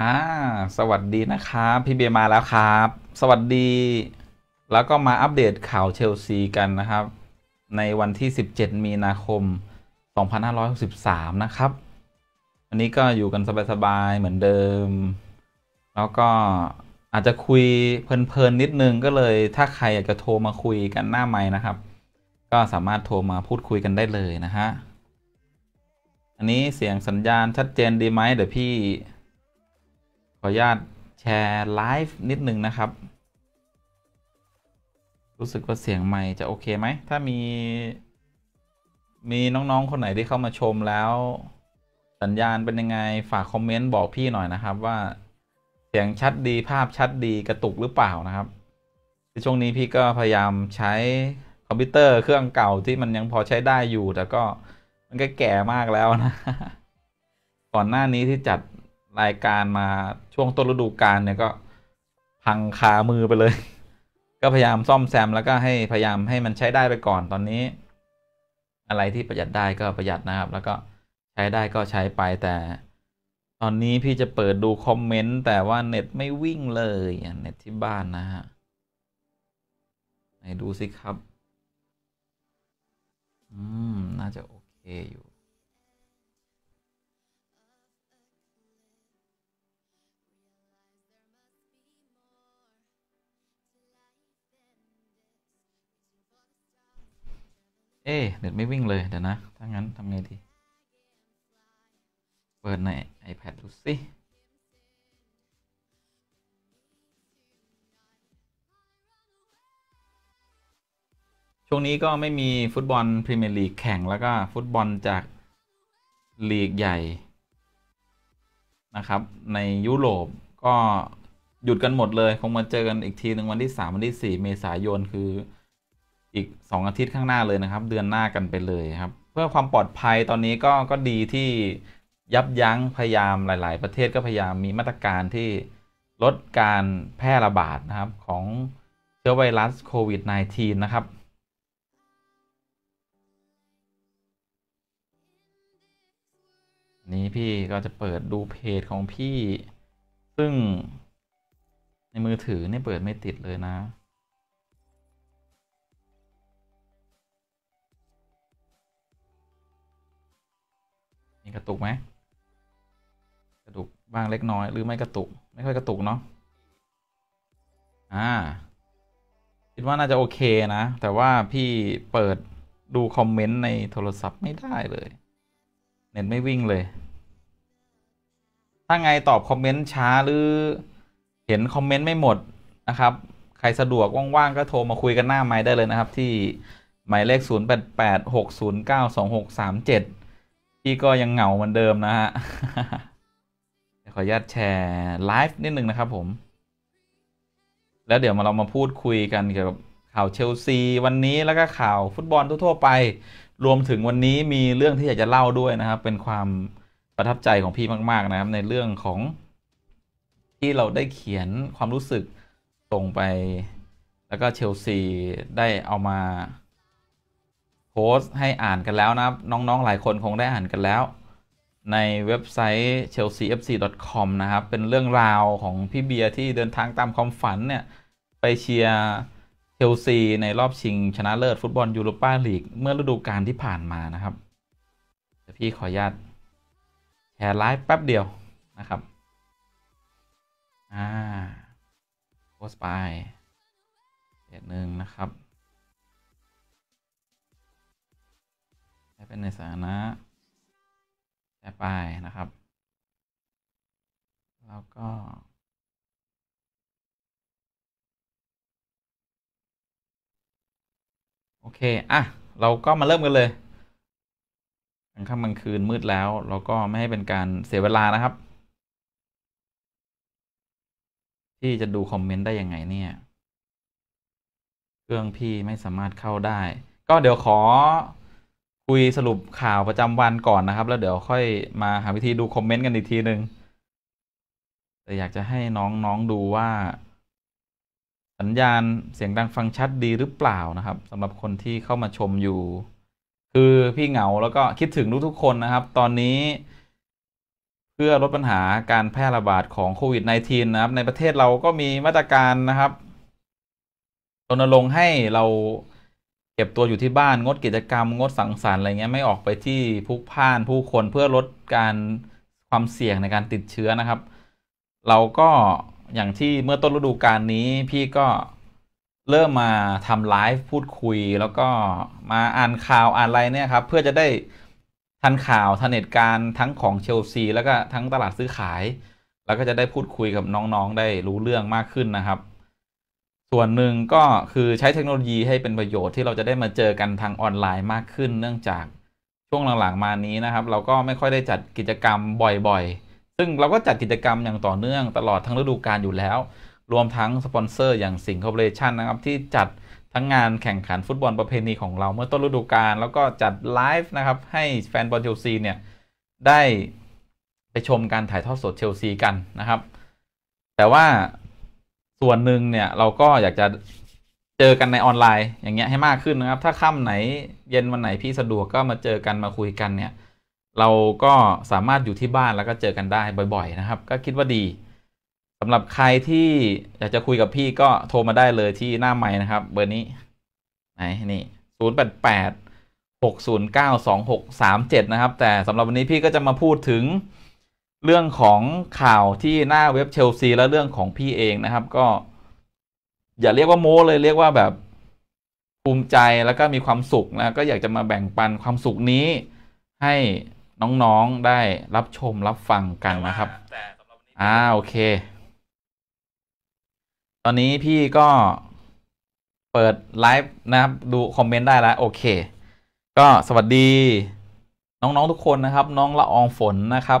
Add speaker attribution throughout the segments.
Speaker 1: ่าสวัสดี นะครับพี่เบียมาแล้วครับ สวัสดี แล้วก็มาอัปเดตข่าวเชลซี กันนะครับ ในวันที่ 17 มีนาคม 2563 นะครับ วันนี้ก็อยู่กัน สบายๆ เหมือนเดิม แล้วก็อาจจะคุยเพลินๆ นิดนึงก็ เลย ถ้าใครอยากจะโทรมาคุยกันหน้าไม้นะครับ ก็สามารถโทรมาพูดคุยกันได้เลย นะฮะอันนี้เสียงสัญญาณชัดเจนดีไหมเดี๋ยวพี่ขออนุญาตแชร์ไลฟ์นิดนึงนะครับ รู้สึกว่า เสียงไม่จะโอเคไหม ถ้ามี มีน้องๆคนไหนที่เข้ามาชมแล้ว สัญญาณเป็นยังไงฝาก คอมเมนต์ บอกพี่หน่อยนะครับ ว่าเสียงชัดดีภาพชัดดีกระตุกหรือเปล่านะครับในช่วง นี้พี่ก็พยายามใช้คอมพิวเตอร์เครื่องเก่าที่มันยังพอใช้ได้อยู่แต่ก็มันก็แก่มากแล้วนะก่อนหน้านี้ที่จัดรายการมาช่วงต้นฤดูกาลเนี่ยก็พังคามือไปเลย ก็พยายามซ่อมแซม แล้วก็ให้พยายามให้มันใช้ได้ไปก่อนตอนนี้ อะไรที่ประหยัดได้ก็ประหยัดนะครับ แล้วก็ใช้ได้ก็ใช้ไปแต่ ตอนนี้พี่จะเปิดดูคอมเมนต์แต่ว่าเน็ตไม่วิ่งเลยเน็ตที่บ้านนะฮะไหนดูสิครับอืมน่าจะโอเคอยู่เอ๊เน็ตไม่วิ่งเลย เดี๋ยว นะ ถ้า งั้นทำไงดีเปิด ใน iPad ดูสิช่วงนี้ก็ไม่มีฟุตบอล พรีเมียร์ ลีก แข่ง แล้วก็ฟุตบอลจาก ลีก ใหญ่ นะ ครับ ในยุโรป ก็หยุดกันหมดเลยคงมาเจอกันอีกทีหนึ่งวันที่ 3 วัน ที่ 4 เมษายนคืออีก2อาทิตย์ข้างหน้าเลยนะครับ เดือนหน้ากันไปเลย ครับ เพื่อความปลอดภัยตอนนี้ก็ ก็ ดีที่ยับยั้งพยายามหลาย ๆ ประเทศก็พยายามมีมาตรการที่ลดการแพร่ระบาดนะ ครับ ของเชื้อ ไวรัสโควิด -19 นะครับ นี้ พี่ ก็ จะเปิดดู เพจ ของพี่ซึ่งในมือถือนี่เปิดไม่ติดเลยนะีกระตุกไหมกระตุกบ้างเล็ก น้อย หรือไม่กระตุก ไม่ค่อยกระตุกเนาะอ่าคิดว่าน่าจะโอเคนะ แต่ว่าพี่เปิดดูคอมเมนต์ในโทรศัพท์ไม่ได้เลยเน็ตไม่วิ่งเลย ถ้าไงตอบคอมเมนต์ช้าหรือเห็นคอมเมนต์ไม่หมดนะครับ ใครสะดวกว่างๆก็โทรมาคุยกันหน้าไม้ได้เลยนะครับ ที่หมายเลข 0886092637พี่ ก็ ยังเหงาเหมือนเดิมนะ ฮะ ขออนุญาตแชร์ ไลฟ์นิด นึง นะครับ ผม แล้วเดี๋ยวมาเรามาพูดคุยกันเกี่ยวกับข่าวเชลซี วันนี้แล้วก็ข่าวฟุตบอลทั่วๆไป รวมถึงวันนี้มีเรื่องที่อยากจะเล่าด้วยนะครับ เป็นความประทับใจของพี่มาก ๆ นะครับในเรื่องของที่เราได้เขียนความรู้สึกส่งไปแล้วก็เชลซีได้เอามาโพสต์ให้อ่านกันแล้วนะครับน้องๆหลายคนคงได้อ่านกันแล้ว ในเว็บไซต์ chelseafc.com นะครับ เป็นเรื่องราวของ พี่ เบียร์ที่เดินทางตามความฝัน เนี่ย ไปเชียร์เชลซี ในรอบชิงชนะเลิศฟุตบอลยูโรปาลีก เมื่อฤดูกาลที่ผ่านมานะครับพี่ขออนุญาตแชร์ไลฟ์แป๊บเดียวนะครับอ่าโพสต์ไปเพจหนึ่งนะครับเป็นในสถานะแชร์ไปนะครับ แล้วก็ โอเค อ่ะ เราก็มาเริ่มกันเลยกลางค่ำกลางคืนมืดแล้ว เราก็ไม่ ให้ เป็นการเสียเวลานะครับ ที่จะดู คอมเมนต์ ได้ยังไงเนี่ย เครื่อง พี่ไม่สามารถเข้าได้ ก็ เดี๋ยวขอคุยสรุปข่าวประจำวันก่อนนะครับ แล้วเดี๋ยวค่อยมาหาวิธีดู คอมเมนต์กันอีกทีหนึ่งแต่ อยากจะให้น้องๆดูว่า สัญญาณเสียงดังฟังชัดดีหรือเปล่านะครับสำหรับคนที่เข้ามาชมอยู่ คือพี่เหงาแล้วก็คิดถึง ทุกๆคนนะครับ ตอนนี้เพื่อลดปัญหาการแพร่ระบาดของโควิด -19 นะครับ ในประเทศเราก็มีมาตรการนะครับรณรงค์ให้เราเก็บตัวอยู่ที่บ้านงดกิจกรรมงดสังสรรค์อะไรเงี้ยไม่ออกไปที่พุกพ่านผู้คนเพื่อลดการความเสี่ยงในการติดเชื้อนะครับ เราก็อย่างที่เมื่อต้นฤดูกาลนี้ พี่ก็เริ่มมาทำไลฟ์พูดคุย แล้วก็มาอ่านข่าวอ่านอะไรเนี่ยครับ เพื่อจะได้ทันข่าวทันเหตุการณ์ทั้งของเชลซีแล้ว ก็ทั้งตลาดซื้อขาย แล้วก็จะได้พูดคุยกับน้องๆ ได้รู้เรื่องมากขึ้นนะครับส่วนหนึ่งก็คือใช้เทคโนโลยีให้เป็นประโยชน์ที่เราจะได้มาเจอกันทางออนไลน์มากขึ้น เนื่องจากช่วงหลัง ๆมานี้นะครับ เราก็ไม่ค่อยได้จัดกิจกรรมบ่อย ๆ ซึ่งเราก็จัดกิจกรรมอย่างต่อเนื่องตลอด ทั้งฤดูกาลอยู่แล้ว รวมทั้งสปอนเซอร์อย่างสิงคโปร์เรชั่นนะครับ ที่จัดทั้งงานแข่งขันฟุตบอลประเพณีของเรา เมื่อต้นฤดูกาลแล้วก็จัดไลฟ์นะครับ ให้แฟนบอลเชลซีเนี่ยได้ไปชมการถ่ายทอดสดเชลซีกันนะครับ แต่ว่าส่วนหนึ่งเนี่ยเราก็อยากจะเจอกันในออนไลน์ อย่างเงี้ยให้มากขึ้นนะครับ ถ้าค่ำไหน เย็นวันไหนพี่สะดวกก็มาเจอกันมาคุยกันเนี่ย เราก็สามารถอยู่ที่บ้านแล้วก็เจอกันได้บ่อย ๆ นะครับก็คิดว่าดีสำหรับใครที่อยากจะคุยกับพี่ก็โทรมาได้เลยที่หน้าไม้นะครับ เบอร์นี้ไหนนี่ศูนย์แปดแปดหกศูนย์เก้าสองหกสามเจ็ดนะครับแต่สำหรับวันนี้พี่ก็จะมาพูดถึงเรื่องของข่าวที่หน้าเว็บเชลซีและเรื่องของพี่เองนะครับ ก็ อย่าเรียกว่าโม้เลยเรียกว่าแบบภูมิใจแล้วก็มีความสุขนะ ก็อยากจะมาแบ่งปันความสุขนี้ให้น้องๆได้รับชมรับฟังกัน นะ ครับอ่าโอเค ตอนนี้พี่ก็เปิด ไลฟ์ นะครับดู คอมเมนต์ได้แล้ว โอเค ก็สวัสดี น้องๆทุกคนนะครับ น้องละอองฝนนะครับ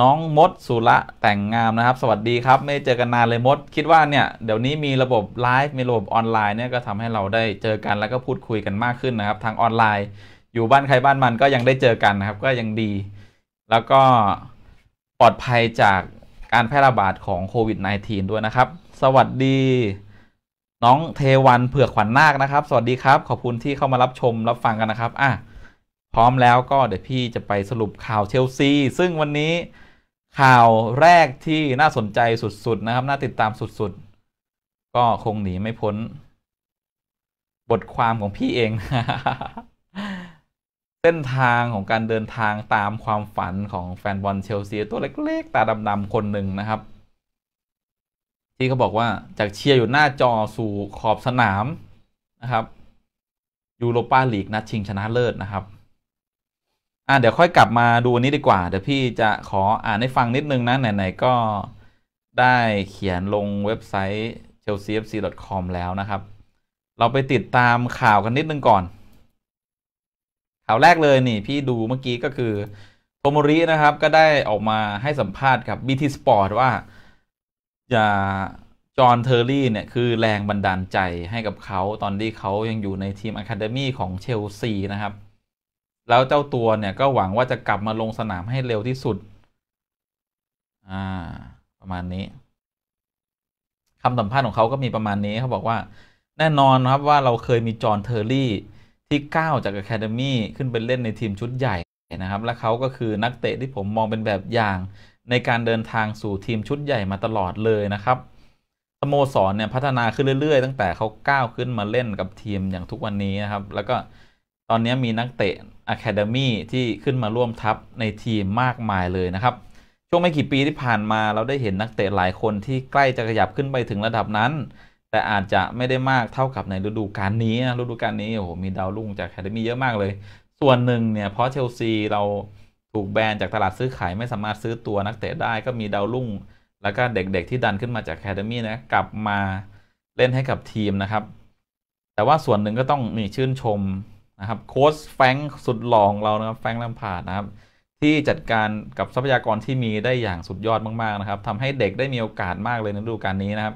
Speaker 1: น้อง มดสุระแต่งงามนะครับ สวัสดีครับ ไม่เจอกันนานเลยมด คิดว่าเนี่ยเดี๋ยวนี้มีระบบไลฟ์มีระบบออนไลน์เนี่ยก็ทำให้เราได้เจอกันแล้วก็พูดคุยกันมากขึ้นนะครับ ทางออนไลน์ อยู่บ้าน ใครบ้านมันก็ยังได้เจอกันนะครับ ก็ ยัง ดี แล้วก็ปลอดภัยจากการแพร่ระบาดของโควิด -19 ด้วยนะครับ สวัสดี น้องเทวันเผือกขวัญนนาคนะครับ สวัสดีครับ ขอบคุณที่เข้ามารับชมรับฟังกันนะครับอ่ะพร้อมแล้วก็เดี๋ยวพี่จะไปสรุปข่าวเชลซีซึ่งวันนี้ข่าว แรกที่น่าสนใจสุดๆนะครับ น่า ติดตามสุด ๆ ก็คงหนีไม่ พ้น บทความของพี่เอง เส้นทางของการเดินทางตามความฝันของแฟนบอลเชลซีตัวเล็ก ๆ ตาดำๆคนหนึ่งนะครับ ที่เขาบอกว่าจากเชียร์อยู่หน้าจอสู่ขอบสนามนะครับ ยูโรปาลีกนัดชิงชนะเลิศนะครับอ่ะเดี๋ยวค่อยกลับมาดูนี้ดีกว่า เดี๋ยวพี่จะขออ่านให้ฟังนิดนึงนะ ไหนๆก็ได้เขียนลงเว็บไซต์ chelseafc.com แล้วนะครับ เราไปติดตามข่าวกันนิดนึงก่อน ข่าวแรกเลยนี่พี่ดูเมื่อกี้ก็คือโทมรินะครับ ก็ได้ออกมาให้สัมภาษณ์กับ BT Sport ว่าอย่าจอห์นเทอร์รี่ เนี่ยคือแรงบันดาลใจให้กับเขาตอนที่เขายังอยู่ในทีมอะคาเดมี่ของเชลซีนะครับแล้วเจ้าตัว เนี่ย ก็หวังว่าจะกลับมาลงสนามให้เร็วที่สุด อ่า ประมาณนี้ คำสัมภาษณ์ของเขา ก็มีประมาณนี้ เขา บอกว่า แน่นอนครับว่าเราเคยมี จอห์นเทอร์รี่ ที่ก้าวจากอะคาเดมี่ขึ้น ไป เล่นในทีมชุดใหญ่นะครับ และเขาก็คือนักเตะที่ผมมองเป็นแบบอย่างในการเดินทางสู่ทีมชุดใหญ่มาตลอดเลยนะครับสโมสรเนี่ยพัฒนาขึ้นเรื่อย ๆ ตั้งแต่เขาก้าวขึ้นมาเล่นกับทีมอย่างทุกวันนี้นะครับ แล้วก็ตอนนี้มีนักเตะ Academy ที่ขึ้นมาร่วมทัพ ในทีมมากมายเลยนะครับ ช่วงไม่กี่ปีที่ผ่านมาเราได้เห็นนัก เตะหลายคนที่ใกล้จะ ขยับขึ้นไปถึงระดับนั้น แต่อาจจะไม่ได้มากเท่ากับในฤดูกาลนี้ฤดูกาลนี้โอ้โหมีดาวรุ่งจากแคดมี่เยอะมากเลย ส่วนหนึ่งเนี่ย เพราะเชลซีเราถูกแบนจากตลาดซื้อขายไม่สามารถซื้อตัวนักเตะได้ก็มีดาวรุ่ง แล้วก็เด็กๆที่ดันขึ้นมาจากแคดมี่นะกลับมาเล่นให้กับทีมนะครับ แต่ว่าส่วนหนึ่งก็ต้องมีชื่นชมนะครับ โค้ชแฟงสุดหลอง เรานะครับแฟงลำพาดนะ ครับ ที่จัดการกับทรัพยากรที่มีได้อย่างสุดยอดมาก ๆ นะครับทำให้เด็กได้มีโอกาสมากเลยในฤดูกาลนี้ นะ ครับ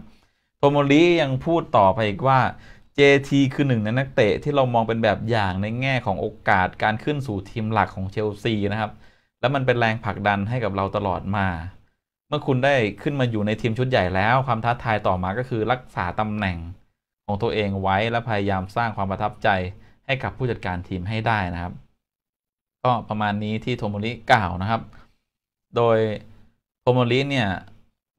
Speaker 1: โทโมริยังพูดต่อไป อีก ว่า JT คือหนึ่งในนักเตะที่เรามองเป็นแบบอย่างในแง่ของโอกาสการขึ้นสู่ทีมหลักของเชลซีนะครับแล้วมันเป็นแรงผลักดันให้กับเราตลอดมา เมื่อคุณได้ขึ้นมาอยู่ในทีมชุดใหญ่แล้วความท้าทายต่อมาก็คือรักษาตำแหน่งของตัวเองไว้และพยายามสร้างความประทับใจให้กับผู้จัดการทีมให้ได้นะครับ ก็ประมาณนี้ที่โทโมริกล่าวนะครับ โดยโทโมริเนี่ย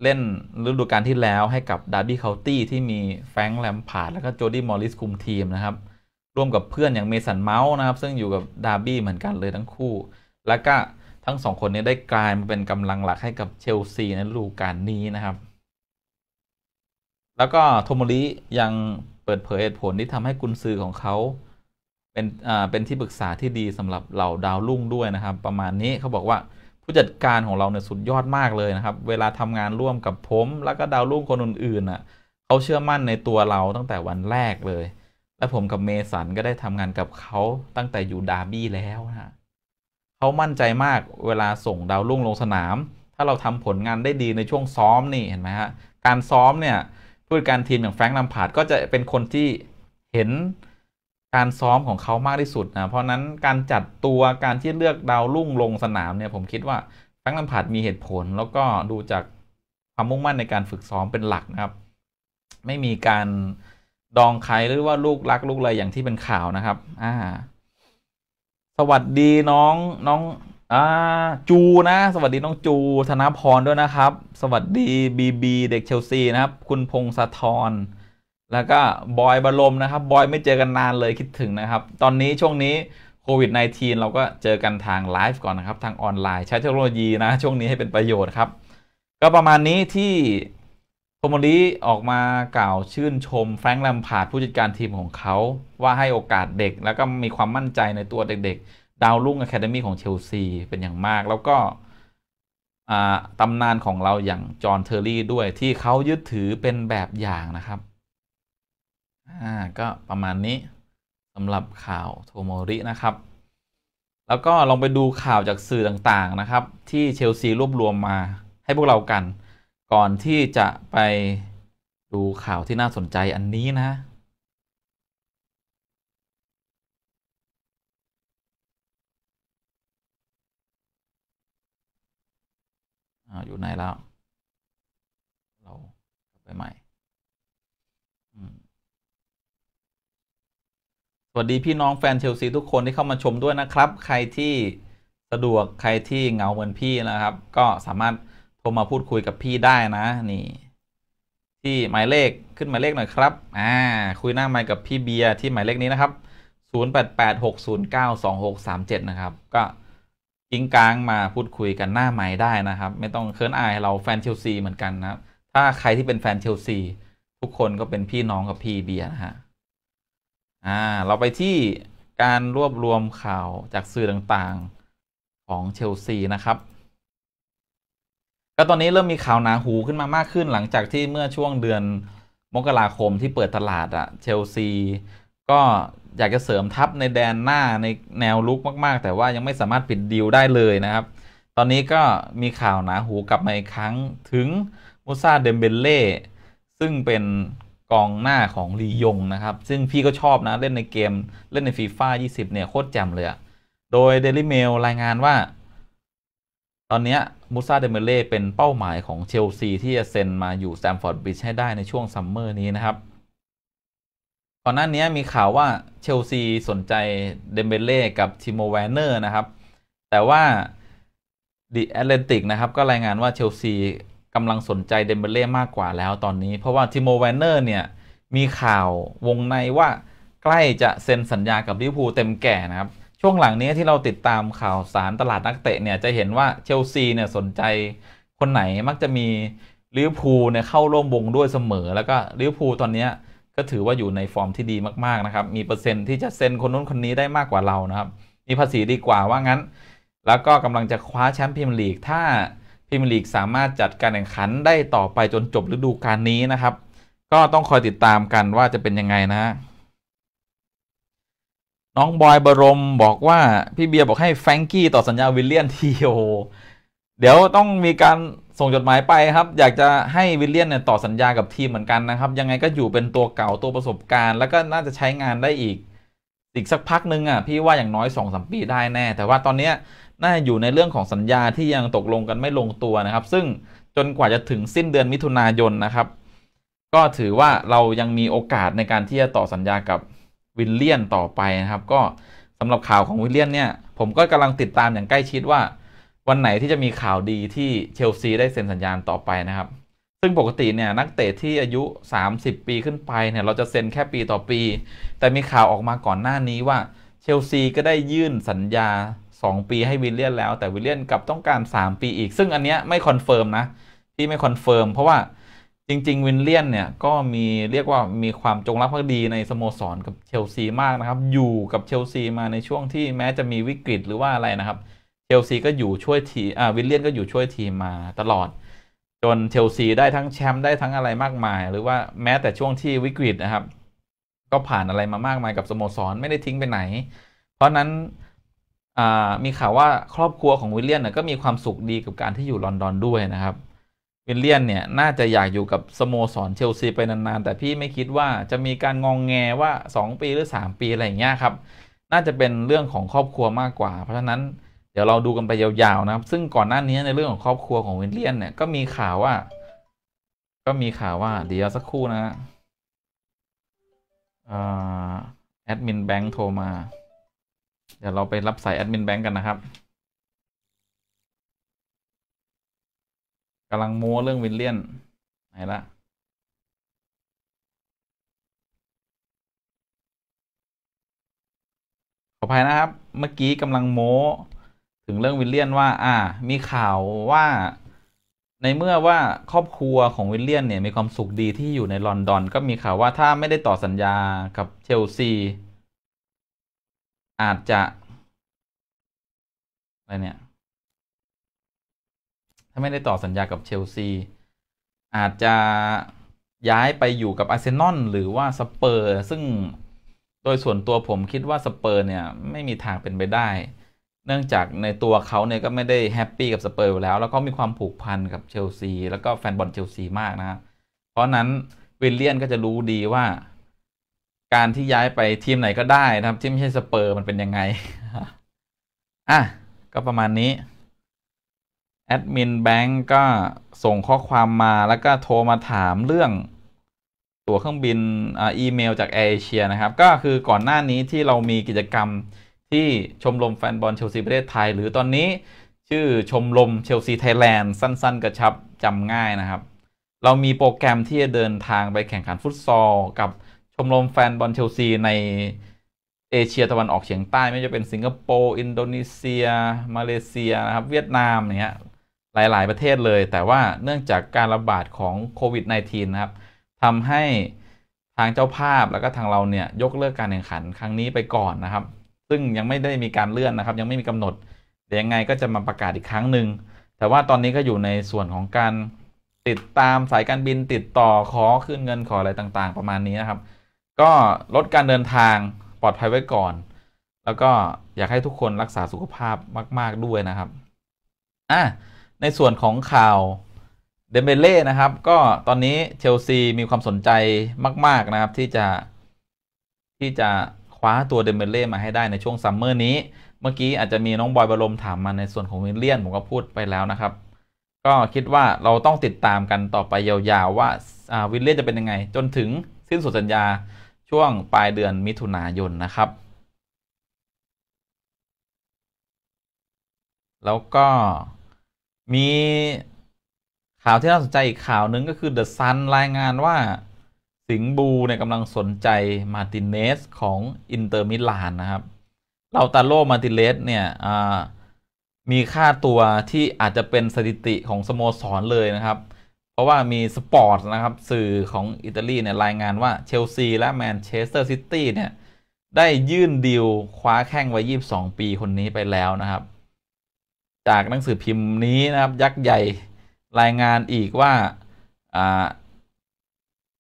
Speaker 1: เล่นฤดูกาลที่แล้วให้กับดาร์บี้เคานตี้ที่มีแฟรงค์แลมพาร์ดแล้วก็โจดี้มอริสคุมทีมนะครับ ร่วมกับเพื่อน อย่างเมสันเมาส์นะครับ ซึ่งอยู่กับ ดาร์บี้เหมือนกันเลยทั้งคู่ แล้วก็ทั้งสองคนนี้ได้กลายมาเป็นกำลังหลักให้กับเชลซีในฤดูกาลนี้นะครับแล้วก็โทโมริยังเปิดเผยเหตุผลที่ทำให้กุนซือของเขาเป็นอ่าเป็นที่ปรึกษาที่ดี สำหรับเหล่าดาว รุ่งด้วยนะ ครับ ประมาณนี้เขาบอกว่าผู้จัดการของเราเนี่ยสุดยอดมากเลย นะ ครับ เวลาทำงานร่วมกับผม แล้ว ก็ดาวรุ่งคนอื่นๆอ่ะเขาเชื่อมั่นในตัวเราตั้งแต่วันแรกเลย และผมกับเมสันก็ได้ทำงานกับเขาตั้งแต่อยู่ดาร์บี้แล้วนะเขามั่นใจมากเวลาส่งดาวรุ่งลงสนาม ถ้าเราทำผลงานได้ดีในช่วงซ้อมนี่เห็นไหมฮะการซ้อมเนี่ยผู้จัดการทีมอย่างแฟรงค์ลัมพาร์ดก็จะเป็นคนที่เห็นการซ้อมของเขามาก ที่สุดนะ เพราะนั้นการจัดตัวการ ที่เลือกดาวรุ่งลงสนามเนี่ย ผมคิดว่าทั้งลัพัดมีเหตุผลแล้วก็ดูจากความมุ่งมั่นในการฝึกซ้อมเป็นหลักนะครับ ไม่มีการดองใคร หรือว่าลูก รัก ลูกอะไรอย่างที่เป็นข่าวนะครับอ่าสวัสดีน้องน้องอ่าจูนะ สวัสดีน้องจูธนพรด้วยนะครับ สวัสดีบีบีเด็กเชลซีนะครับ คุณพงศธรแล้วก็บอยบารม นะครับบอยไม่เจอกันนานเลยคิดถึงนะครับ ตอนนี้ช่วงนี้โควิด -19 เราก็เจอกันทางไลฟ์ก่อนนะครับ ทางออนไลน์ใช้เทคโนโลยีนะ ช่วงนี้ให้เป็นประโยชน์ครับ ก็ประมาณนี้ที่โคมอลีออกมากล่าวชื่นชมแฟรงค์ลัมพาดผู้จัดการทีมของเขา ว่าให้โอกาสเด็ก แล้วก็มีความมั่นใจในตัวเด็กๆ ดาวรุ่งอะคาเดมี่ของเชลซีเป็นอย่างมาก แล้วก็ตำนานของเราอย่างจอห์นเทอร์รี่ด้วยที่เขายึดถือเป็นแบบอย่างนะครับก็ประมาณนี้สำหรับข่าว โทโมริ นะครับ แล้วก็ลองไปดูข่าวจากสื่อต่าง ๆ นะ ครับ ที่ เชลซี รวบ รวมมาให้พวกเรากัน ก่อนที่จะไปดูข่าวที่น่าสนใจอันนี้ นะอยู่ไหนแล้ว เราไปใหม่สวัสดีพี่น้องแฟนเชลซีทุก คน ที่ เข้ามาชมด้วยนะครับ ใครที่สะดวกใครที่เหงาเหมือน พี่นะครับ ก็สามารถโทรมาพูดคุยกับ พี่ ได้นะ นี่ ที่หมายเลขขึ้นหมายเลข หน่อย ครับอ่าคุยหน้าไมค์กับ พี่เบียร์ที่หมายเลขนี้นะครับ 0886092637 นะ ครับ ก็ทิ้งกลางมาพูดคุยกันหน้า ไมค์ได้นะครับ ไม่ต้องเคิร์นอายเราแฟนเชลซีเหมือนกันนะถ้าใครที่เป็นแฟนเชลซีทุกคนก็เป็นพี่น้องกับพี่เบียร์นะฮะอ่าเราไปที่การรวบรวมข่าวจากสื่อต่างๆของ เชลซี นะครับก็ตอนนี้เริ่มมีข่าว หนาหูขึ้นมา มาก ขึ้นหลังจากที่เมื่อช่วงเดือนมกราคมที่เปิดตลาดอะเชลซี ก็อยากจะเสริมทัพในแดนหน้าในแนวลุกมากๆ แต่ว่ายังไม่สามารถปิดดีลได้เลยนะครับ ตอนนี้ก็มีข่าวหนาหูกลับมาอีกครั้งถึงมูซาเดมเบลเล่ซึ่งเป็นกอง หน้าของลียงนะครับ ซึ่ง พี่ ก็ชอบ นะ เล่นในเกมเล่นในฟีฟ่า20 เนี่ย โคตรแจ่มเลยอะโดย Daily Mail รายงานว่า ตอนนี้มูซาเดเมเล่เป็นเป้าหมายของ เชลซี ที่จะเซ็น มาอยู่ แซมฟอร์ดบิด์ให้ได้ในช่วง ซัมเมอร์ นี้นะครับก่อน หน้านี้มีข่าวว่า เชลซี สนใจเดเมเล่กับทิโมแวนเนอร์นะครับ แต่ว่าดิแอตเลนติกนะครับก็รายงานว่าเชลซีกำลังสนใจเดมเบเล่มากกว่าแล้วตอนนี้ เพราะว่าทิโมแวนเนอร์ เนี่ย มีข่าววงในว่าใกล้จะเซ็นสัญญากับลิเวอร์พูลเต็มแก่ นะ ครับ ช่วงหลังนี้ที่เราติดตามข่าวสารตลาดนักเตะ เนี่ย จะเห็นว่า เชลซี เนี่ย สนใจคนไหนมักจะมีลิเวอร์พูลเนี่ยเข้าร่วมวงด้วยเสมอแล้วก็ลิเวอร์พูลตอนนี้ก็ถือว่าอยู่ในฟอร์มที่ดีมากๆนะครับ มีเปอร์เซ็นที่จะเซ็นคนนู้นคนนี้ได้มากกว่าเรานะครับมีภาษีดีกว่าว่างั้น แล้วก็กำลังจะคว้าแชมป์พรีเมียร์ลีกถ้าพรีเมียร์ลีกสามารถจัดการแข่งขันได้ต่อไปจนจบฤดูกาลนี้นะครับ ก็ต้องคอยติดตามกันว่าจะเป็นยังไงนะ น้องบอยบรมบอกว่าพี่เบียร์บอกให้แฟรงกี้ต่อสัญญาวิลเลียนทีโอเดี๋ยวต้องมีการส่งจดหมายไปครับ อยากจะให้วิลเลียนเนี่ยต่อสัญญากับทีมเหมือนกันนะครับ ยังไงก็อยู่เป็นตัวเก่าตัวประสบการณ์ แล้วก็น่าจะใช้งานได้อีกอีกสักพัก นึงอ่ะพี่ว่าอย่างน้อย2อสปี ได้แน่แต่ว่าตอนเนี้ยน่าอยู่ในเรื่องของสัญญาที่ยังตกลงกันไม่ลงตัวนะครับ ซึ่งจนกว่าจะถึงสิ้นเดือนมิถุนายนนะครับ ก็ถือว่าเรายังมีโอกาสในการที่จะต่อสัญญากับวิลเลียนต่อไปนะครับ ก็สำหรับข่าวของวิลเลียน เนี่ยผมก็กำลังติดตามอย่างใกล้ชิดว่า วันไหนที่จะมีข่าวดีที่เชลซี ได้ เซ็นสัญญาต่อไปนะครับ ซึ่งปกติเนี่ยนักเตะที่อายุ 30 ปีขึ้นไปเนี่ยเราจะเซ็นแค่ปีต่อปี แต่มีข่าวออกมาก่อนหน้านี้ว่าเชลซีก็ได้ยื่นสัญญา2ปีให้วิลเลียนแล้วแต่วิลเลียน กลับต้องการ 3 ปีอีก ซึ่งอันเนี้ยไม่ คอนเฟิร์ม นะที่ไม่ คอนเฟิร์ม เพราะว่า จริง ๆ วิลเลียนเนี่ยก็มีเรียกว่ามีความจงรักภักดีในสโมสรกับเชลซี มากนะครับ อยู่กับเชลซีมาในช่วงที่แม้จะมีวิกฤตหรือว่าอะไรนะครับเชลซีก็อยู่ช่วยทีอ่าวิลเลียนก็อยู่ช่วยทีมมาตลอด จนเชลซีได้ทั้งแชมป์ได้ทั้งอะไรมากมาย หรือว่าแม้แต่ช่วงที่วิกฤตนะครับก็ผ่านอะไรมามากมายกับสโมสรไม่ได้ทิ้งไปไหน เพราะนั้นมีข่าวว่าครอบครัวของวิลเลียนก็มีความสุขดีกับการที่อยู่ลอนดอนด้วยนะครับ วิลเลียนเนี่ย น่าจะอยากอยู่กับสโมสรเชลซีไปนาน ๆ แต่พี่ไม่คิดว่าจะมีการงองแงว่า 2 ปีหรือ 3 ปีอะไรอย่างเงี้ยครับ น่าจะเป็นเรื่องของครอบครัวมากกว่า เพราะฉะนั้นเดี๋ยวเราดูกันไปยาวๆนะครับซึ่งก่อนหน้านี้ในเรื่องของครอบครัวของวิลเลียนเนี่ยก็มีข่าวว่า ก็มีข่าวว่าเดี๋ยวสักครู่นะแอดมินแบงค์โทรมาเดี๋ยวเราไปรับสาย แอดมินแบงก์กัน นะครับกำลังโม้เรื่องวินเลียนไหนละขออภัยนะครับเมื่อกี้กำลังโม้ ถึงเรื่องวินเลียนว่าอ่า มีข่าวว่า ในเมื่อว่าครอบครัวของวิลเลียน เนี่ย มีความสุขดีที่อยู่ในลอนดอนก็มีข่าวว่าถ้าไม่ได้ต่อสัญญากับเชลซีอาจจะ อะไร เนี่ย ถ้าไม่ได้ต่อสัญญากับเชลซีอาจจะย้ายไปอยู่กับอาร์เซนอลหรือว่าสเปอร์ซึ่งโดยส่วนตัวผมคิดว่าสเปอร์ เนี่ยไม่มีทางเป็นไปได้ เนื่องจากในตัวเขาเนี่ยก็ไม่ได้แฮปปี้กับสเปอร์อยู่แล้ว แล้วก็มีความผูกพันกับเชลซีแล้วก็แฟนบอลเชลซีมาก นะเพราะนั้นวิลเลียนก็จะรู้ดีว่าการ ที่ย้ายไปทีมไหนก็ได้นะครับ ที่ ไม่ ใช่ สเปอร์มัน เป็น ยัง ไง อ่ะก็ประมาณนี้ แอดมิน แบงก์ก็ส่งข้อความมาแล้ว ก็โทรมาถามเรื่องตั๋วเครื่องบินอีเมล จากแอร์เอเชีย นะครับ ก็คือก่อนหน้านี้ที่เรามีกิจกรรมที่ชมรมแฟน บอล เชลซี ประเทศไทย หรือตอนนี้ชื่อชมรมเชลซีไทยแลนด์สั้นๆ กระชับจำง่ายนะครับ เรามีโปรแกรมที่จะเดินทางไปแข่งขันฟุตซอลกับชมรมแฟน บอลเชลซี ใน เอเชียตะวันออกเฉียง ใต้ ไม่ว่าจะเป็นสิงคโปร์อินโดนีเซีย มาเลเซีย นะครับ เวียดนามนี่ยหเาียหลาย ๆ ประเทศเลย แต่ว่าเนื่องจากการระบาดของโควิด -19 นะครับทำให้ทางเจ้าภาพแล้ว ก็ ทางเรา เนี่ย ยกเลิกการแข่งขันครั้งนี้ไปก่อนนะครับ ซึ่งยังไม่ได้มีการเลื่อนนะครับ ยังไม่มีกำหนดแต่ยังไงก็จะมาประกาศอีกครั้งหนึ่งแต่ว่าตอนนี้ก็อยู่ในส่วนของการติดตามสายการบินติดต่อขอคืนเงินขออะไรต่างๆ ประมาณนี้นะครับก็ ลดการเดินทางปลอดภัยไว้ก่อน แล้วก็อยากให้ทุกคนรักษาสุขภาพมาก ๆด้วยนะครับ อ่ะ ในส่วนของข่าว เดมเบเล่ นะครับ ก็ตอนนี้ เชลซี มีความสนใจมาก ๆนะครับ ที่จะที่จะคว้า ตัว เดมเบเล่มาให้ได้ในช่วงซัมเมอร์ นี้ เมื่อกี้อาจจะมีน้อง บอยบารมถามมาในส่วนของวิลเลียนผมก็พูดไปแล้วนะครับ ก็คิดว่าเราต้องติดตามกันต่อไปยาวๆว่าวิลเลียนจะเป็นยังไงจนถึงสิ้นสุดสัญญาช่วง ปลายเดือนมิถุนายน นะครับ แล้วก็มีข่าวที่น่าสนใจอีกข่าวหนึ่งก็คือ The Sun รายงานว่าสิงบูเนี่ยกำลังสนใจมาติเนส ของ อินเตอร์ มิลาน นะครับ เราตาโลมาติเลสเนี่ยมีค่าตัวที่อาจจะเป็นสถิติของสโมสรเลยนะครับเพราะว่ามี สปอร์ต นะครับ สื่อของ อิตาลี เนี่ยรายงานว่า เชลซี และ แมนเชสเตอร์ ซิตี้ เนี่ย ได้ยื่นดีลคว้าแข้งวัยี่สบองปีคนนี้ไปแล้ว นะ ครับ จากหนังสือพิมพ์นี้ นะ ครับ ยักษ์ใหญ่รายงานอีกว่า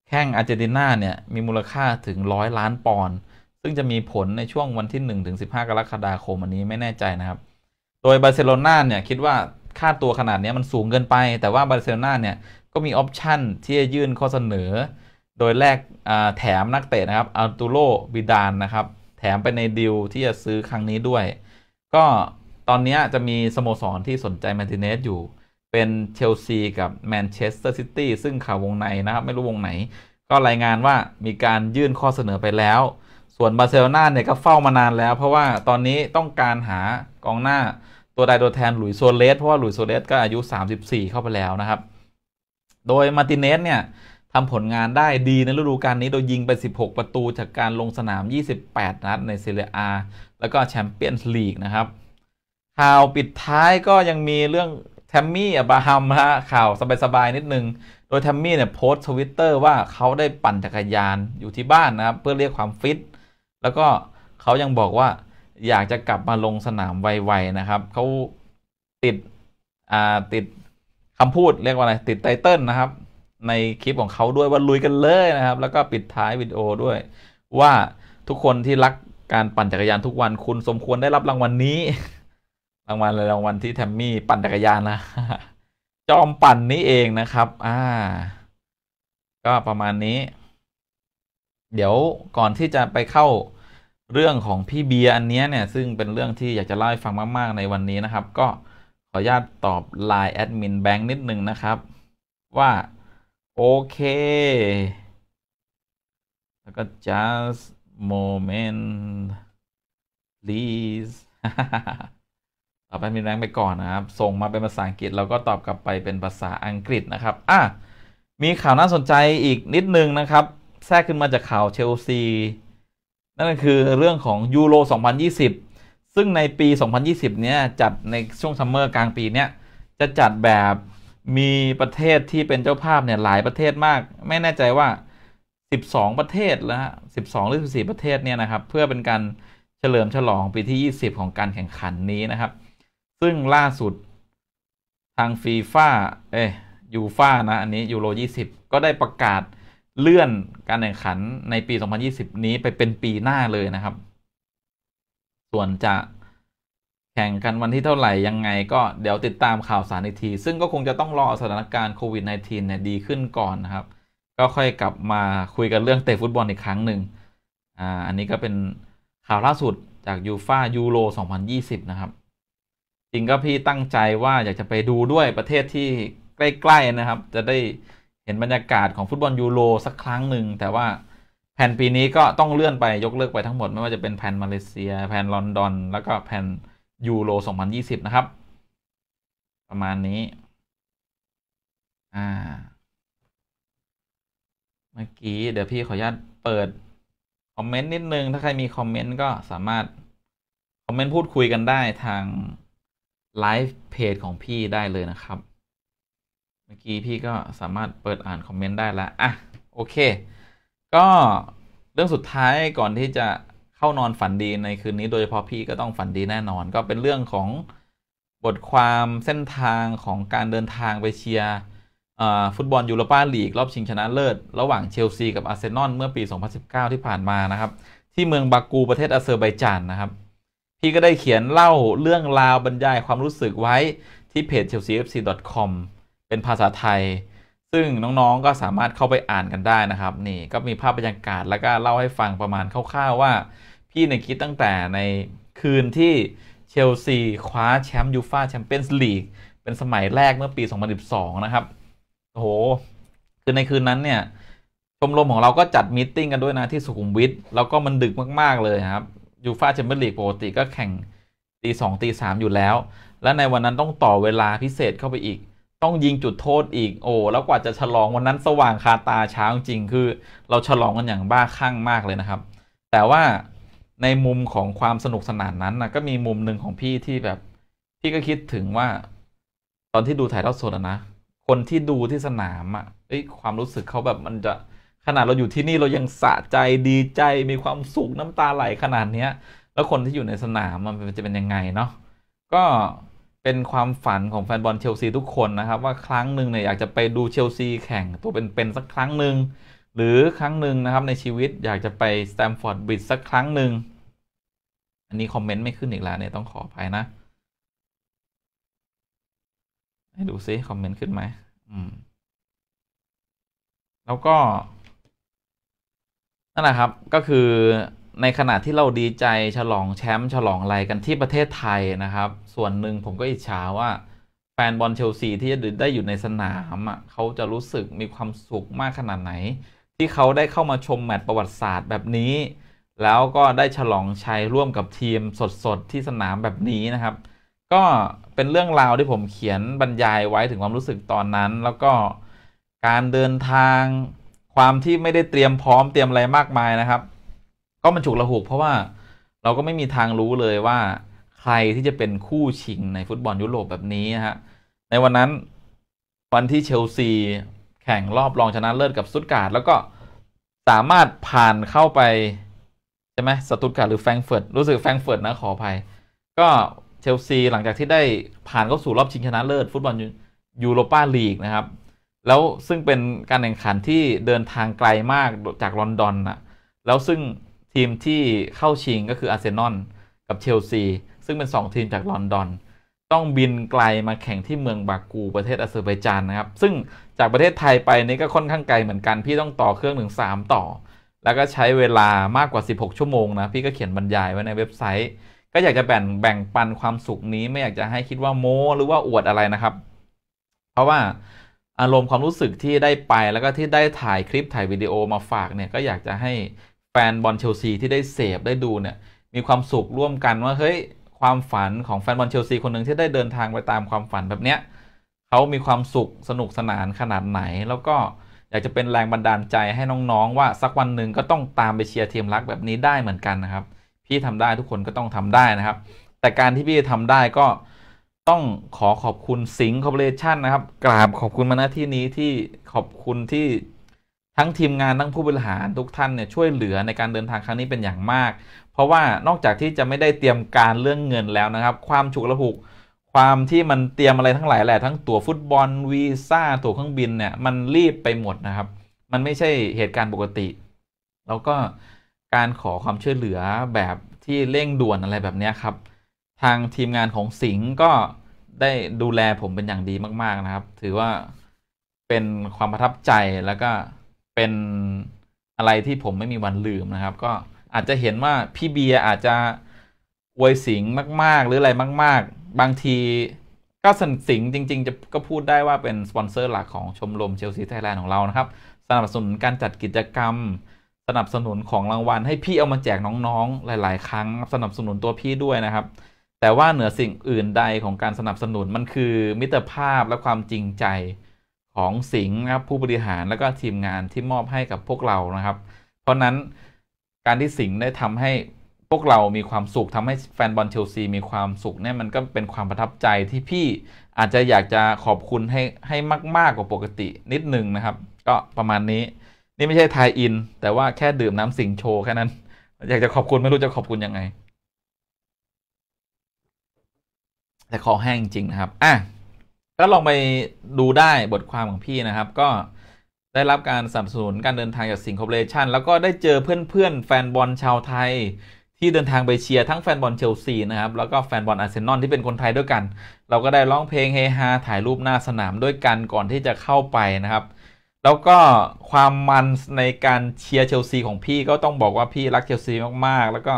Speaker 1: แข้งอาร์เจนตินาเนี่ย มีมูลค่าถึงร้อยล้านปอนด์ซึ่งจะมีผลในช่วงวันที่หนึ่งถึงสิบห้ากรกฎาคมอันนี้ไม่แน่ใจนะครับโดยบาร์เซโลนาเนี่ยคิดว่าค่าตัวขนาดนี้มันสูงเกินไป แต่ว่าบาร์เซโลนาเนี่ยก็มีออปชันที่จะยื่นข้อเสนอ โดยแลกแถมนักเตะนะครับอัลตูโรบิดานนะครับ แถมไปในดิวที่จะซื้อครั้งนี้ด้วย ก็ตอนนี้จะมีสโมสร ที่สนใจแมเติเนสอยู่ เป็นเชลซีกับแมนเชสเตอร์ซิตี้ซึ่งข่าววงในนะครับ ไม่รู้วงไหน ก็รายงานว่ามีการยื่นข้อเสนอไปแล้ว ส่วนบาร์เซโลนาเนี่ยก็เฝ้ามานานแล้ว เพราะว่าตอนนี้ต้องการหากองหน้าตัวใดตัวแทนหลุยโซเลสเพราะว่าหลุยโซเลสก็อายุ 34 เข้าไปแล้วนะครับโดยมาติเนสเนี่ยทำผลงานได้ดีในฤดูกาลนี้ โดย ยิงไป 16 ประตูจากการลงสนาม 28 นัด ในเซเรียอาแล้วก็แชมเปี้ยนส์ลีกนะครับข่าวปิดท้ายก็ยังมีเรื่องแทมมี่ อับราฮัมฮะข่าวสบายๆนิด นึง โดยแทมมี่เนี่ยโพสต์ทวิตเตอร์ ว่าเขาได้ปั่นจักรยานอยู่ที่บ้าน นะครับเพื่อเรียกความฟิตแล้วก็เขายังบอกว่าอยากจะกลับมาลงสนามไวๆนะครับเขาติดอ่าติดคำพูดเรียกว่าอะไรติดไตเติลนะครับ ในคลิปของเขาด้วยว่าลุยกันเลยนะครับ แล้วก็ปิดท้ายวิดีโอด้วย ว่าทุกคนที่รักการปั่นจักรยานทุกวันคุณสมควรได้รับรางวัลนนี้รางวัลอะไรรางวัลที่แทมมี่ ปั่นจักรยานนะ จอมปั่นนี้เองนะครับ อ่า ก็ประมาณนี้ เดี๋ยวก่อนที่จะไปเข้าเรื่องของ พี่เบียร์อันนี้เนี่ย ซึ่งเป็นเรื่องที่อยากจะเล่าให้ฟังมาก ๆ ในวันนี้นะครับ ก็ขออนุญาตตอบ Line แอดมิน แบงค์ นิด นึง นะครับ ว่า โอเค แล้วก็ just moment please ตอบแอดมินแบงค์ไปก่อนนะครับ ส่งมาเป็นภาษาอังกฤษเราก็ตอบกลับไปเป็นภาษาอังกฤษ นะ ครับอ่ะมีข่าวน่าสนใจอีกนิด นึง นะครับ แทรกขึ้นมา จากข่าวเชลซีนั่นก็คือเรื่องของยูโร2020ซึ่ง ในปี 2020 เนี่ย จัดในช่วงซัมเมอร์ กลางปี เนี่ย จะจัดแบบมีประเทศที่เป็นเจ้าภาพเนี่ยหลายประเทศมาก ไม่แน่ใจว่า 12 ประเทศแล้วฮะ12 หรือ 14 ประเทศ เนี่ยนะ ครับ เพื่อเป็นการเฉลิมฉลองปีที่ 20 ของการแข่งขันนี้นะครับ ซึ่งล่าสุดทางฟีฟ่าเอ้ยูฟ่านะ อันนี้ยูโร 20 ก็ได้ประกาศเลื่อนการแข่งขันในปี 2020 นี้ไปเป็นปีหน้าเลยนะครับส่วนจะแข่งกันวันที่เท่าไหร่ ยัง ไง ก็ เดี๋ยวติดตามข่าวสาร อีก ที ซึ่งก็คงจะต้อง รอสถานการณ์โควิด -19 เนี่ยดีขึ้นก่อนนะครับ ก็ค่อย กลับมาคุยกันเรื่อง เตะฟุตบอลอีกครั้งหนึ่งอ่าอันนี้ก็เป็นข่าวล่าสุดจากยูฟ่ายูโร2020นะครับ จริงก็ พี่ตั้งใจว่าอยากจะไปดูด้วยประเทศที่ใกล้ ๆนะครับ จะได้เห็นบรรยากาศของฟุตบอลยูโรสักครั้งหนึ่งแต่ว่าแผ่นปีนี้ก็ต้องเลื่อนไปยกเลิก ไปทั้งหมด ไม่ ว่าจะเป็นแผ่นมาเลเซียแผ่นลอนดอน แล้วก็แผ่นยูโร2020 นะครับ ประมาณนี้อ่าเมื่อกี้ เดี๋ยวพี่ขออนุญาตเปิด คอมเมนต์ นิดนึง ถ้า ใคร มี คอมเมนต์ ก็สามารถ คอมเมนต์ พูดคุยกันได้ทางไลฟ์เพจของ พี่ ได้เลยนะครับ เมื่อกี้พี่ก็สามารถเปิดอ่านคอมเมนต์ได้แล้วอ่ะโอเคก็เรื่องสุดท้ายก่อนที่จะเข้านอนฝันดีในคืนนี้โดยเฉพาะพี่ก็ต้องฝันดีแน่นอน ก็เป็นเรื่องของบทความเส้นทางของการเดินทาง ไป เชียร์ฟุตบอลยูโรปาลีกรอบชิงชนะเลิศ ระหว่าง เชลซี กับ อาร์เซนอลเมื่อปี 2019 ที่ผ่านมานะครับ ที่เมืองบากูประเทศอาเซอร์ไบจานนะครับ พี่ก็ได้เขียนเล่าเรื่องราวบรรยายความรู้สึกไว้ที่เพจ chelsea fc com เป็นภาษาไทยซึ่ง น้องๆก็สามารถเข้าไปอ่านกันได้นะครับ นี่ก็มีภาพบรรยากาศแล้วก็ เล่า ให้ฟังประมาณคร่าวๆว่า พี่ในคิดตั้งแต่ในคืนที่ เชลซีคว้า แชมป์ยูฟ่าแชมเปี้ยนส์ลีกเป็นสมัยแรกเมื่อปี 2012นะครับโอ้โห คือในคืนนั้นเนี่ยชมรมของเราก็จัดมิ้งกันด้วยนะที่สุขุมวิทแล้วก็มันดึกมากๆเลยครับยูฟ่าแชมเปี้ยนส์ลีกปกติก็แข่งตีสองตีสามอยู่แล้ว และในวันนั้นต้องต่อเวลาพิเศษเข้าไปอีกต้องยิงจุดโทษอีกโอ้แล้วกว่าจะฉลองวันนั้นสว่างคาตาเช้าจริงคือ เราฉลองกันอย่างบ้าคลั่งมากเลยนะครับ แต่ว่าในมุมของความสนุกสนานนั้นนะก็มีมุมหนึ่งของพี่ที่แบบ พี่ก็คิดถึงว่า ตอนที่ดูถ่ายทอดสดนะ คนที่ดูที่สนามอ่ะเอ้ยความรู้สึกเขาแบบมันจะขนาดเราอยู่ที่นี่เรายังสะใจดีใจมีความสุขน้ำตาไหลขนาดเนี้ย แล้วคนที่อยู่ในสนามมันจะเป็นยังไงเนาะก็เป็นความฝันของแฟนบอลเชลซีทุกคนนะครับว่าครั้งหนึ่งเนี่ยอยากจะ ไปดูเชลซีแข่งตัวเป็นๆสักครั้งหนึ่งหรือครั้งหนึ่งนะครับ ในชีวิตอยากจะไปสแตมฟอร์ดบริดจ์สักครั้งหนึ่งอันนี้ คอมเมนต์ไม่ขึ้นอีกแล้วเนี่ยต้องขออภัยนะ ให้ดูซิคอมเมนต์ขึ้นไหมอืมแล้วก็นั่นแหละครับก็คือในขณะที่เราดีใจฉลองแชมป์ฉลองอะไรกันที่ประเทศไทยนะครับ ส่วนหนึ่งผมก็อิจฉาว่า แฟนบอลเชลซีที่จะได้อยู่ในสนามอ่ะเขาจะรู้สึกมีความสุขมากขนาดไหน ที่เขาได้เข้ามาชมแมตช์ประวัติศาสตร์แบบนี้ แล้วก็ได้ฉลองชัยร่วมกับทีมสดๆ ที่สนามแบบนี้นะครับ ก็เป็นเรื่องราวที่ผมเขียนบรรยายไว้ถึงความรู้สึกตอนนั้น แล้วก็การเดินทางความที่ไม่ได้เตรียมพร้อมเตรียมอะไรมากมายนะครับก็มันฉุกระหุกเพราะว่าเราก็ไม่มีทางรู้เลยว่าใครที่จะเป็นคู่ชิงในฟุตบอลยุโรปแบบนี้ฮะในวันนั้นวันที่ เชลซี แข่งรอบรอง ชนะ เลิศ กับสตุตการ์ดแล้วก็สามารถผ่านเข้าไป ใช่ไหมสตุตการ์ดหรือแฟรงเฟิร์ตรู้สึกแฟรงเฟิร์ตนะขออภัยก็เชลซีหลังจากที่ได้ผ่านเข้าสู่รอบชิงชนะเลิศ ฟุตบอลยูโรปาลีกนะครับแล้วซึ่งเป็นการแข่งขันที่เดินทางไกลมากจากลอนดอนนะแล้วซึ่งทีม ที่เข้าชิงก็คือ อาร์เซนอลกับ เชลซี ซึ่งเป็น 2 ทีมจากลอนดอน ต้องบินไกลมาแข่งที่เมืองบากูประเทศอาเซอร์ไบาจาน นะครับ ซึ่งจากประเทศไทยไปนี่ก็ค่อนข้าง ไกล เหมือนกันพี่ต้องต่อเครื่องถึง3 ต่อ แล้วก็ใช้เวลามากกว่า 16 ชั่วโมง นะพี่ก็เขียนบรรยายไว้ในเว็บไซต์ ก็อยากจะแบ่งแบ่งปันความสุขนี้ ไม่อยากจะให้คิดว่าโม้ หรือว่าอวดอะไรนะครับ เพราะว่าอารมณ์ความรู้สึกที่ได้ไปแล้วก็ที่ได้ถ่ายคลิปถ่ายวิดีโอมาฝากเนี่ยก็อยากจะให้แฟนบอลเชลซี ที่ได้เสพได้ดู เนี่ย มีความสุขร่วมกันว่าเฮ้ย ความฝันของ แฟน บอลเชลซี คนหนึ่งที่ได้เดินทางไปตามความฝันแบบเนี้ยเขามีความสุขสนุกสนานขนาดไหน แล้วก็อยากจะเป็นแรงบันดาลใจให้น้องๆ ว่าสักวันหนึ่งก็ต้องตามไปเชียร์ทีมรักแบบนี้ได้เหมือนกันนะครับพี่ทำได้ทุกคนก็ต้องทำได้นะครับ แต่การที่พี่ทำได้ก็ต้องขอขอบคุณสิงค์คอร์ปอเรชั่นนะครับ กราบขอบคุณมาณที่นี้ที่ขอบคุณที่ทั้งทีมงานทั้งผู้บริหารทุก ท่าน เนี่ยช่วยเหลือในการเดินทางครั้งนี้เป็นอย่างมาก เพราะว่านอกจากที่จะไม่ได้เตรียมการเรื่องเงินแล้วนะครับ ความฉุกระหุก ความที่มันเตรียมอะไรทั้งหลายแหละ ทั้งตั๋วฟุตบอลวีซ่าตั๋วเครื่องบินเนี่ย มันรีบไปหมดนะครับ มันไม่ใช่เหตุการณ์ปกติแล้วก็การขอความช่วยเหลือแบบที่เร่งด่วนอะไรแบบนี้ครับ ทางทีมงานของสิงห์ก็ได้ดูแลผมเป็นอย่างดีมากๆนะครับ ถือว่าเป็นความประทับใจแล้วก็เป็นอะไรที่ผมไม่มีวันลืมนะครับ ก็อาจจะเห็นว่า พี่เบียร์อาจจะอวยสิงมาก ๆ หรือ อะไร มาก ๆ บางที ก็สนสิงจริง ๆ จะก็พูดได้ว่า เป็น สปอนเซอร์ หลักของชมรมเชลซี ไทยแลนด์ของเรานะครับ สนับสนุนการจัดกิจกรรมสนับสนุนของรางวัล ให้พี่เอามาแจกน้องๆ หลาย ๆ ครั้งสนับสนุนตัวพี่ด้วยนะครับ แต่ว่าเหนือสิ่งอื่นใดของการสนับสนุนมันคือ มิตรภาพและความจริงใจของสิงห์นะครับผู้บริหารแล้วก็ทีมงานที่มอบให้กับพวกเรานะครับ เพราะนั้นการที่สิงห์ได้ทำให้พวกเรามีความสุข ทำให้แฟนบอลเชลซี มีความสุขเนี่ยมันก็เป็นความประทับใจที่พี่อาจจะอยากจะขอบคุณให้ให้มากๆกว่าปกตินิด นึงนะครับ ก็ประมาณนี้นี่ไม่ใช่ทายอินแต่ว่าแค่ดื่มน้ำสิงโชแค่นั้น อยากจะขอบคุณไม่รู้จะขอบคุณยังไง แต่คอแห้งจริงนะครับอ่ะ้าลองไปดูได้บทความของพี่นะครับ ก็ได้รับการสนับสนุนการเดินทางจากสิงคโปร์เลชันแล้วก็ได้เจอเพื่อนเพื่อนแฟนบอลชาวไทย ที่เดินทางไปเชียร์ทั้งแฟนบอลเชลซีนะครับแล้วก็แฟนบอลอาร์เซนอลที่เป็นคนไทยด้วยกันเราก็ได้ร้องเพลงเฮฮาถ่ายรูปหน้าสนามด้วยกันก่อนที่จะเข้าไปนะครับ แล้วก็ความมันในการเชียร์เชลซีของพี่ ก็ต้องบอกว่าพี่รักเชลซีมากๆ แล้วก็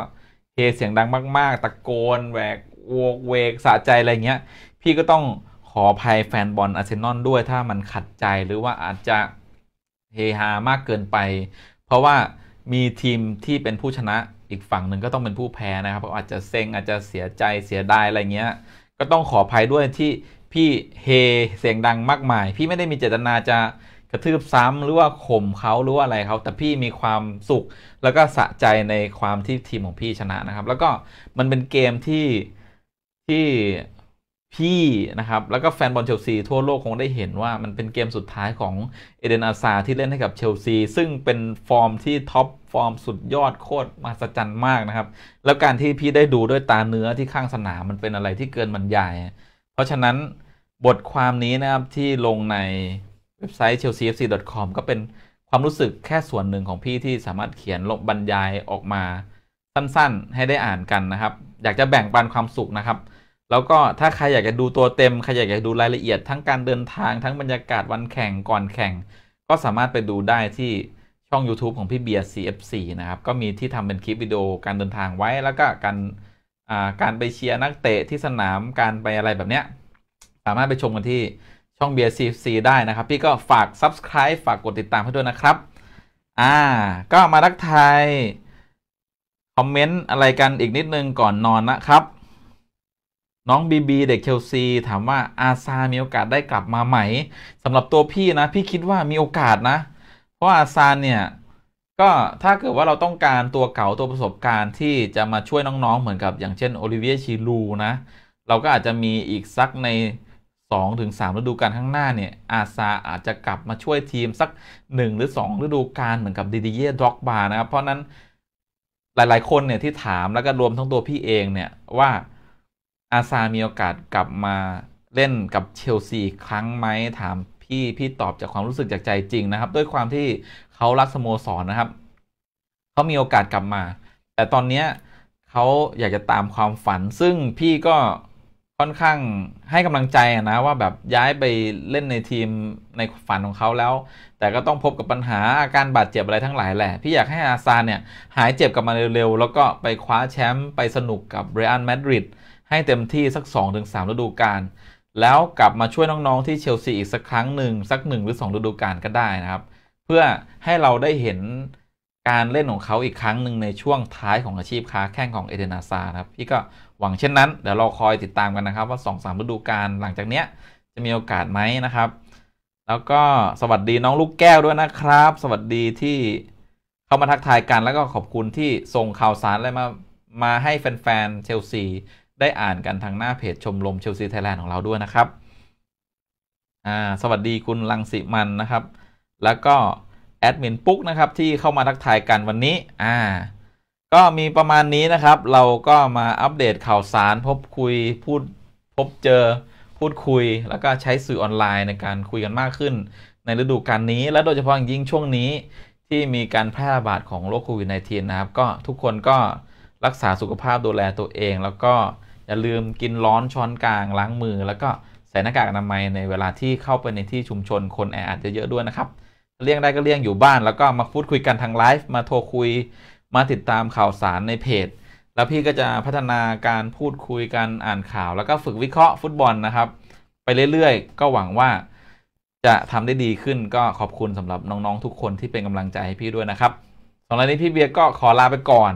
Speaker 1: เฮเสียงดังมากๆ ตะโกนแหวกโวกเวกสะใจอะไรเงี้ย พี่ก็ต้องขออภัยแฟน บอลอาร์เซนอลด้วยถ้ามันขัดใจหรือว่าอาจจะเฮฮา มากเกินไป เพราะว่ามีทีมที่เป็นผู้ชนะอีกฝั่งหนึ่งก็ต้องเป็นผู้แพ้นะครับเาอาจจะ เซ็ง อาจจะเสียใจเสีย ดาย อะไรเงี้ย ก็ต้องขออภัย ด้วยที่พี่เฮเสียงดังมากมาย พี่ไม่ได้มีเจตนาจะกระทืบซ้ำหรือว่าข่มเขาหรือว่าอะไรเขาแต่พี่มีความสุขแล้วก็สะใจในความที่ทีมของพี่ชนะนะครับ แล้วก็มันเป็นเกมที่ที่พี่ นะ ครับ แล้วก็ แฟน บอลเชลซี ทั่วโลก คงได้เห็นว่ามันเป็นเกมสุดท้ายของ เอเดน อาซาที่เล่นให้กับ เชลซี ซึ่งเป็นฟอร์มที่ ท็อป ฟอร์มสุดยอดโคตรมหัศจรรย์มาก นะ ครับ แล้วการที่พี่ได้ดู ด้วย ตาเนื้อที่ข้างสนามมันเป็นอะไรที่เกินบรรยายเพราะฉะนั้นบทความนี้นะครับที่ลงในเว็บไซต์ chelseafc.com ก็เป็นความรู้สึกแค่ส่วนหนึ่งของพี่ที่สามารถเขียนลงบรรยายออกมา สั้นๆให้ได้อ่านกันนะครับอยากจะแบ่งปันความสุขนะครับแล้วก็ถ้า ใคร อยากจะดู ตัว เต็ม ใคร อยากจะดูรายละเอียดทั้ง การเดินทาง ทั้ง บรรยากาศวันแข่งก่อนแข่ง ก็สามารถไปดูได้ที่ช่อง YouTube ของ พี่เบียร์ CFC นะครับ ก็มีที่ทำเป็นคลิป วิดีโอการเดินทางไว้ แล้วก็การการไป เชียร์นักเตะที่สนาม การไปอะไรแบบ เนี้ย สามารถ ไปชมกันที่ช่องเบียร์ CFC ได้นะครับ พี่ก็ฝาก Subscribe ฝากกดติดตามให้ด้วยนะครับ อ่า ก็มาทักทายคอมเมนต์อะไรกันอีกนิดนึงก่อนนอนนะครับน้องบีบีเด็กเชลซีถามว่าอาซา มีโอกาสได้กลับมาไหม สำหรับตัวพี่นะ พี่คิดว่ามีโอกาสนะ เพราะอาซาเนี่ย ก็ถ้าเกิดว่าเราต้องการตัวเก่าตัวประสบการณ์ที่จะมาช่วยน้องๆ เหมือนกับอย่างเช่น โอลิเวียชิลูนะ เราก็อาจจะมีอีกสักใน 2-3ถึงฤดูกาลข้างหน้าเนี่ย อาซา อาจจะกลับมาช่วยทีมสัก1หรือ2 ฤดูกาลเหมือนกับดิดิเย่ด็อกบานะครับเพราะนั้นหลายๆคนเนี่ยที่ถามแล้วก็รวมทั้งตัวพี่เองเนี่ยว่าอาซามีโอกาสกลับมาเล่นกับเชลซีครั้งไหมถามพี่ พี่ตอบจากความรู้สึกจากใจจริงนะครับ ด้วยความที่เขารักสโมสรนนะครับ เขามีโอกาสกลับมา แต่ตอนนี้เขาอยากจะตามความฝัน ซึ่งพี่ก็ค่อนข้างให้กำลังใจนะว่าแบบย้ายไปเล่นในทีมในฝันของเขาแล้ว แต่ก็ต้องพบกับปัญหา อาการบาดเจ็บอะไรทั้งหลายแหละพี่อยากให้อาซาเนี่ยหายเจ็บกลับมาเร็วๆแล้วก็ไปคว้าแชมป์ไปสนุกกับเรอัลมาดริดให้เต็มที่สัก 2-3ฤดูกาลแล้วกลับมาช่วยน้องๆที่เชลซีอีกสักครั้งหนึ่งสักหนึ่งหรือ2ฤดูกาลก็ได้นะครับ เพื่อให้เราได้เห็นการเล่นของเขาอีกครั้งหนึ่งในช่วงท้ายของอาชีพค้าแข่ง ของ เอเดนาซาครับ พี่ก็หวังเช่นนั้น เดี๋ยวเราคอยติดตามกันนะครับว่า2-3ฤดูกาลหลังจากเนี้ยจะมีโอกาสไหมนะครับ แล้วก็สวัสดีน้องลูกแก้วด้วยนะครับ สวัสดีที่เข้ามาทักทายกัน แล้วก็ขอบคุณที่ส่งข่าวสารอะไรมามาให้แฟนๆเชลซีได้ อ่านกันทางหน้าเพจชมรมเชลซี ไทยแลนด์ ของ เราด้วยนะครับ อ่า สวัสดีคุณลังสิ มันนะครับ แล้วก็ แอดมิน ปุ๊ก นะครับ ที่เข้ามา ทักทายกันวันนี้ อ่า ก็มีประมาณนี้นะครับ เราก็มาอัปเดตข่าวสารพบคุย พูดพบเจอ พูดคุย แล้วก็ใช้สื่อออนไลน์ ในการคุยกันมากขึ้น ในฤดูกาลนี้ และโดยเฉพาะอย่างยิ่งช่วงนี้ที่มีการแพร่ระบาดของโรคโควิด -19 นะครับ ก็ทุกคนก็รักษาสุขภาพ ดูแลตัวเอง แล้วก็อย่าลืมกินร้อนช้อนกลางล้างมือ แล้วก็ใส่หน้ากากอนามัยในเวลาที่เข้าไปในที่ชุมชนคนแออัดเยอะๆด้วยนะครับเลี่ยงได้ก็เลี่ยงอยู่บ้านแล้วก็มาพูดคุยกันทางไลฟ์มาโทรคุยมาติดตามข่าวสารในเพจ แล้วพี่ก็จะพัฒนาการพูดคุยกันอ่านข่าว แล้วก็ฝึกวิเคราะห์ฟุตบอลนะครับ ไปเรื่อยๆ ก็หวังว่าจะทำได้ดีขึ้นก็ขอบคุณสำหรับน้องๆทุกคนที่เป็นกำลังใจให้พี่ด้วยนะครับสำหรับนี้พี่เบียร์ก็ขอลาไปก่อน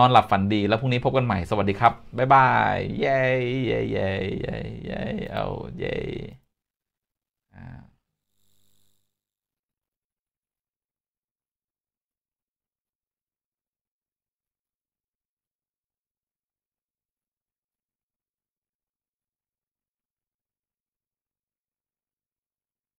Speaker 1: นอน หลับ ฝันดีแล้ว พรุ่ง นี้ พบ กันใหม่สวัสดี ครับ บ๊าย บายเย้เย้เย้เย้เย้เอาเย้